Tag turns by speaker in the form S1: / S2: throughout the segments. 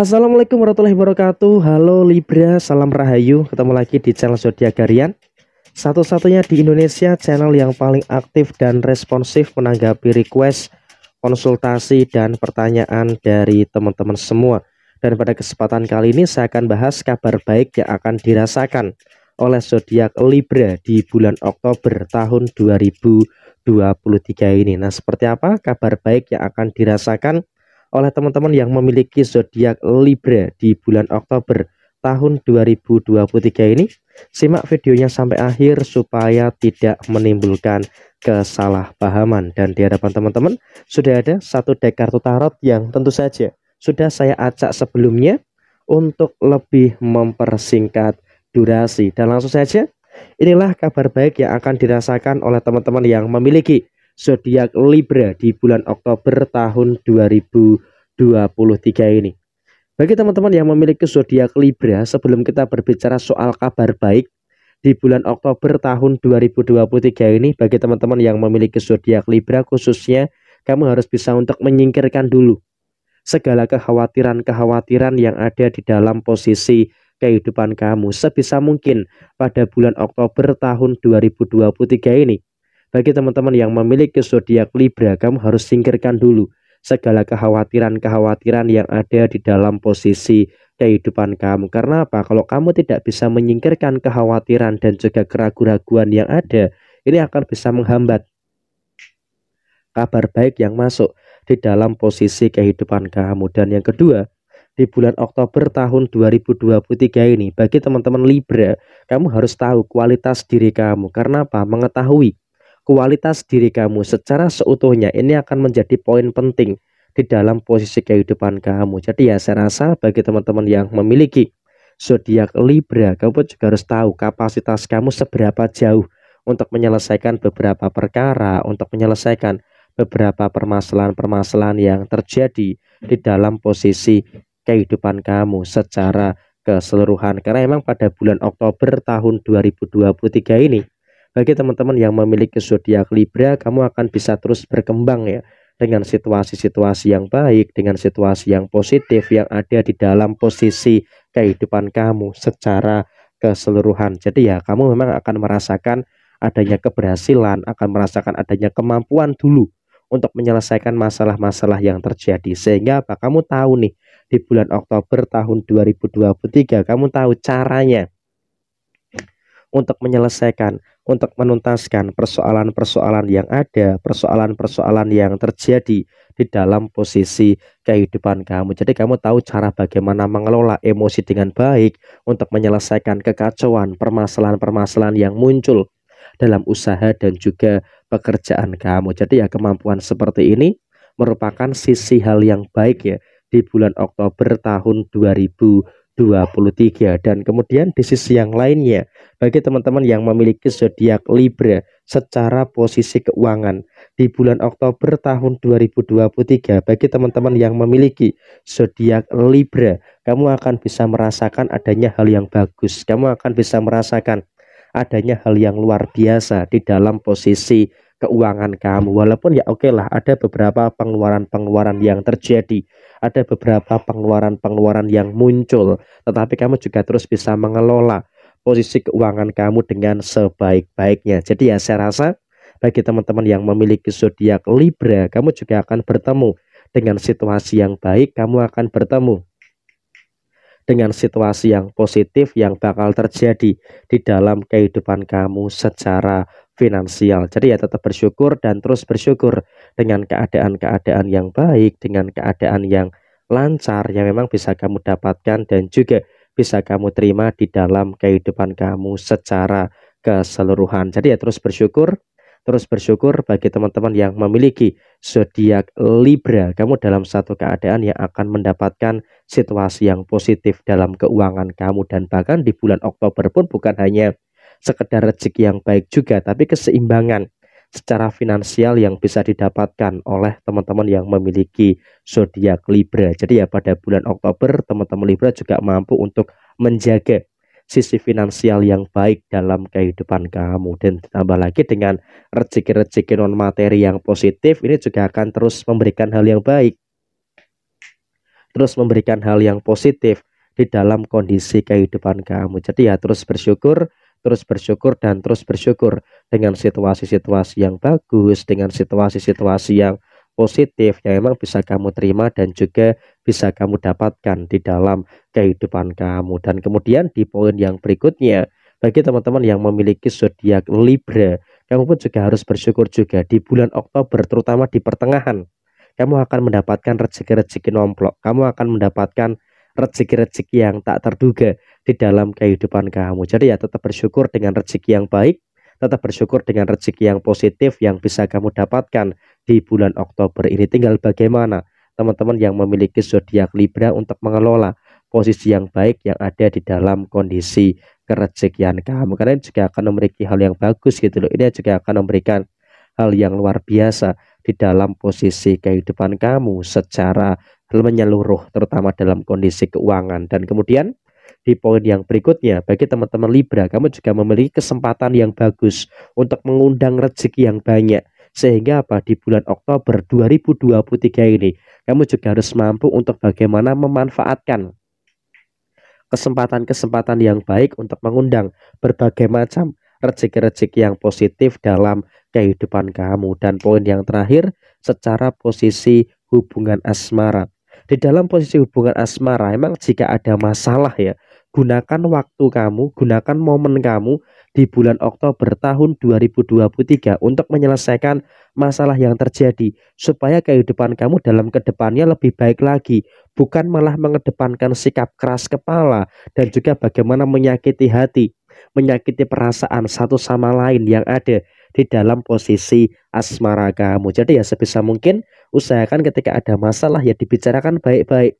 S1: Assalamualaikum warahmatullahi wabarakatuh Halo Libra, salam Rahayu Ketemu lagi di channel Zodiac Garian. Satu-satunya di Indonesia channel yang paling aktif dan responsif menanggapi request, konsultasi, dan pertanyaan dari teman-teman semua Dan pada kesempatan kali ini saya akan bahas kabar baik yang akan dirasakan oleh zodiak Libra di bulan Oktober tahun 2023 ini Nah seperti apa kabar baik yang akan dirasakan oleh teman-teman yang memiliki zodiak Libra di bulan Oktober tahun 2023 ini. Simak videonya sampai akhir supaya tidak menimbulkan kesalahpahaman dan di hadapan teman-teman sudah ada satu dek kartu tarot yang tentu saja sudah saya acak sebelumnya untuk lebih mempersingkat durasi dan langsung saja inilah kabar baik yang akan dirasakan oleh teman-teman yang memiliki zodiak Libra di bulan Oktober tahun 2023 ini. Bagi teman-teman yang memiliki zodiak Libra, sebelum kita berbicara soal kabar baik di bulan Oktober tahun 2023 ini, bagi teman-teman yang memiliki zodiak Libra khususnya, kamu harus bisa untuk menyingkirkan dulu segala kekhawatiran-kekhawatiran yang ada di dalam posisi kehidupan kamu sebisa mungkin pada bulan Oktober tahun 2023 ini bagi teman-teman yang memiliki zodiak Libra, kamu harus singkirkan dulu segala kekhawatiran-kekhawatiran yang ada di dalam posisi kehidupan kamu. Karena apa? Kalau kamu tidak bisa menyingkirkan kekhawatiran dan juga keraguan keraguan yang ada, ini akan bisa menghambat kabar baik yang masuk di dalam posisi kehidupan kamu. Dan yang kedua, di bulan Oktober tahun 2023 ini, bagi teman-teman Libra, kamu harus tahu kualitas diri kamu. Karena apa? Mengetahui kualitas diri kamu secara seutuhnya ini akan menjadi poin penting di dalam posisi kehidupan kamu. Jadi ya saya rasa bagi teman-teman yang memiliki zodiak Libra, kamu juga harus tahu kapasitas kamu seberapa jauh untuk menyelesaikan beberapa perkara, untuk menyelesaikan beberapa permasalahan-permasalahan yang terjadi di dalam posisi kehidupan kamu secara keseluruhan. Karena memang pada bulan Oktober tahun 2023 ini bagi teman-teman yang memiliki zodiak Libra, kamu akan bisa terus berkembang ya dengan situasi-situasi yang baik, dengan situasi yang positif yang ada di dalam posisi kehidupan kamu secara keseluruhan. Jadi ya, kamu memang akan merasakan adanya keberhasilan, akan merasakan adanya kemampuan dulu untuk menyelesaikan masalah-masalah yang terjadi. Sehingga apa? Kamu tahu nih, di bulan Oktober tahun 2023 kamu tahu caranya untuk menyelesaikan, untuk menuntaskan persoalan-persoalan yang ada, persoalan-persoalan yang terjadi di dalam posisi kehidupan kamu. Jadi kamu tahu cara bagaimana mengelola emosi dengan baik untuk menyelesaikan kekacauan, permasalahan-permasalahan yang muncul dalam usaha dan juga pekerjaan kamu. Jadi ya kemampuan seperti ini merupakan sisi hal yang baik ya di bulan Oktober tahun 2020 23 dan kemudian di sisi yang lainnya bagi teman-teman yang memiliki zodiak Libra secara posisi keuangan di bulan Oktober tahun 2023 bagi teman-teman yang memiliki zodiak Libra kamu akan bisa merasakan adanya hal yang bagus kamu akan bisa merasakan adanya hal yang luar biasa di dalam posisi keuangan kamu. Walaupun ya oke okay lah, ada beberapa pengeluaran-pengeluaran yang terjadi, ada beberapa pengeluaran-pengeluaran yang muncul, tetapi kamu juga terus bisa mengelola posisi keuangan kamu dengan sebaik-baiknya. Jadi ya saya rasa bagi teman-teman yang memiliki zodiak Libra, kamu juga akan bertemu dengan situasi yang baik, kamu akan bertemu dengan situasi yang positif yang bakal terjadi di dalam kehidupan kamu secara finansial. Jadi ya tetap bersyukur dan terus bersyukur dengan keadaan-keadaan yang baik, dengan keadaan yang lancar yang memang bisa kamu dapatkan dan juga bisa kamu terima di dalam kehidupan kamu secara keseluruhan. Jadi ya terus bersyukur, terus bersyukur bagi teman-teman yang memiliki zodiak Libra. Kamu dalam satu keadaan yang akan mendapatkan situasi yang positif dalam keuangan kamu dan bahkan di bulan Oktober pun bukan hanya sekedar rezeki yang baik juga, tapi keseimbangan secara finansial yang bisa didapatkan oleh teman-teman yang memiliki zodiak Libra. Jadi ya pada bulan Oktober teman-teman Libra juga mampu untuk menjaga sisi finansial yang baik dalam kehidupan kamu dan ditambah lagi dengan rezeki-rezeki non materi yang positif ini juga akan terus memberikan hal yang baik. Terus memberikan hal yang positif di dalam kondisi kehidupan kamu. Jadi ya terus bersyukur terus bersyukur dan terus bersyukur dengan situasi-situasi yang bagus, dengan situasi-situasi yang positif yang memang bisa kamu terima dan juga bisa kamu dapatkan di dalam kehidupan kamu. Dan kemudian di poin yang berikutnya, bagi teman-teman yang memiliki zodiak Libra, kamu pun juga harus bersyukur juga di bulan Oktober terutama di pertengahan. Kamu akan mendapatkan rezeki-rezeki nomplok. Kamu akan mendapatkan rezeki-rezeki yang tak terduga di dalam kehidupan kamu. Jadi ya tetap bersyukur dengan rezeki yang baik, tetap bersyukur dengan rezeki yang positif yang bisa kamu dapatkan di bulan Oktober ini. Tinggal bagaimana teman-teman yang memiliki zodiak Libra untuk mengelola posisi yang baik yang ada di dalam kondisi kerezekian kamu. Karena ini juga akan memiliki hal yang bagus gitu loh. Ini juga akan memberikan hal yang luar biasa di dalam posisi kehidupan kamu secara menyeluruh terutama dalam kondisi keuangan dan kemudian di poin yang berikutnya, bagi teman-teman Libra, kamu juga memiliki kesempatan yang bagus untuk mengundang rezeki yang banyak. Sehingga apa di bulan Oktober 2023 ini, kamu juga harus mampu untuk bagaimana memanfaatkan kesempatan-kesempatan yang baik untuk mengundang berbagai macam rezeki-rezeki yang positif dalam kehidupan kamu. Dan poin yang terakhir, secara posisi hubungan asmara di dalam posisi hubungan asmara, emang jika ada masalah ya, gunakan waktu kamu, gunakan momen kamu di bulan Oktober tahun 2023 untuk menyelesaikan masalah yang terjadi supaya kehidupan kamu dalam kedepannya lebih baik lagi bukan malah mengedepankan sikap keras kepala dan juga bagaimana menyakiti hati menyakiti perasaan satu sama lain yang ada di dalam posisi asmara kamu. Jadi ya sebisa mungkin usahakan ketika ada masalah ya dibicarakan baik-baik.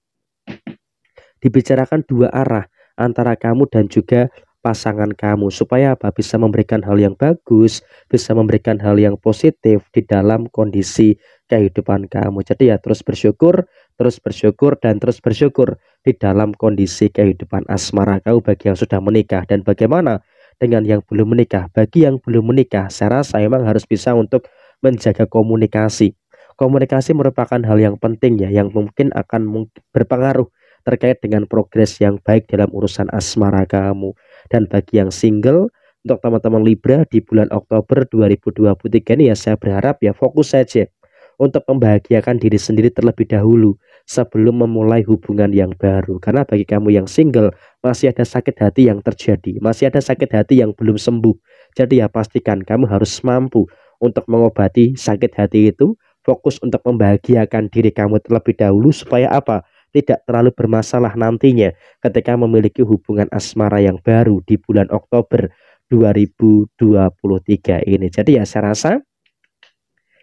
S1: Dibicarakan dua arah antara kamu dan juga pasangan kamu supaya apa bisa memberikan hal yang bagus, bisa memberikan hal yang positif di dalam kondisi kehidupan kamu. Jadi ya terus bersyukur, terus bersyukur dan terus bersyukur di dalam kondisi kehidupan asmara kamu bagi yang sudah menikah dan bagaimana dengan yang belum menikah. Bagi yang belum menikah, saya rasa memang harus bisa untuk menjaga komunikasi. Komunikasi merupakan hal yang penting ya, yang mungkin akan berpengaruh terkait dengan progres yang baik dalam urusan asmara kamu. Dan bagi yang single, untuk teman-teman Libra di bulan Oktober 2023 ini ya saya berharap ya fokus saja untuk membahagiakan diri sendiri terlebih dahulu sebelum memulai hubungan yang baru. Karena bagi kamu yang single, masih ada sakit hati yang terjadi, masih ada sakit hati yang belum sembuh. Jadi ya pastikan kamu harus mampu untuk mengobati sakit hati itu, fokus untuk membahagiakan diri kamu terlebih dahulu supaya apa? Tidak terlalu bermasalah nantinya ketika memiliki hubungan asmara yang baru di bulan Oktober 2023 ini. Jadi ya saya rasa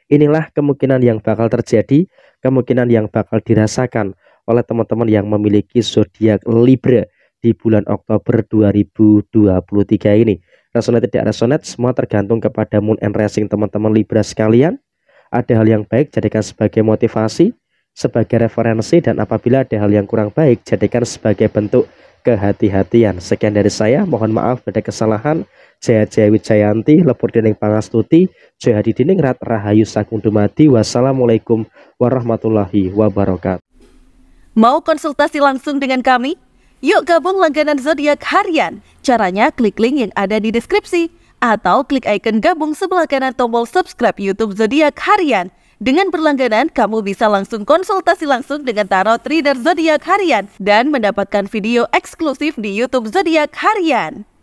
S1: Inilah kemungkinan yang bakal terjadi, kemungkinan yang bakal dirasakan oleh teman-teman yang memiliki zodiak Libra di bulan Oktober 2023 ini. Resonate tidak resonate semua tergantung kepada moon and rising teman-teman Libra sekalian. Ada hal yang baik jadikan sebagai motivasi, sebagai referensi dan apabila ada hal yang kurang baik jadikan sebagai bentuk kehati-hatian. Sekian dari saya, mohon maaf pada kesalahan. Jaya Jaya Wijayanti, Lepur Dening Pangastuti, Jaya Hadi Dening Rat Rahayu Sagung Dumadi. Wassalamualaikum warahmatullahi wabarakatuh. Mau konsultasi langsung dengan kami? Yuk gabung langganan zodiak harian. Caranya klik link yang ada di deskripsi atau klik icon gabung sebelah kanan tombol subscribe YouTube zodiak harian. Dengan berlangganan, kamu bisa langsung konsultasi langsung dengan tarot reader zodiak harian dan mendapatkan video eksklusif di YouTube zodiak harian.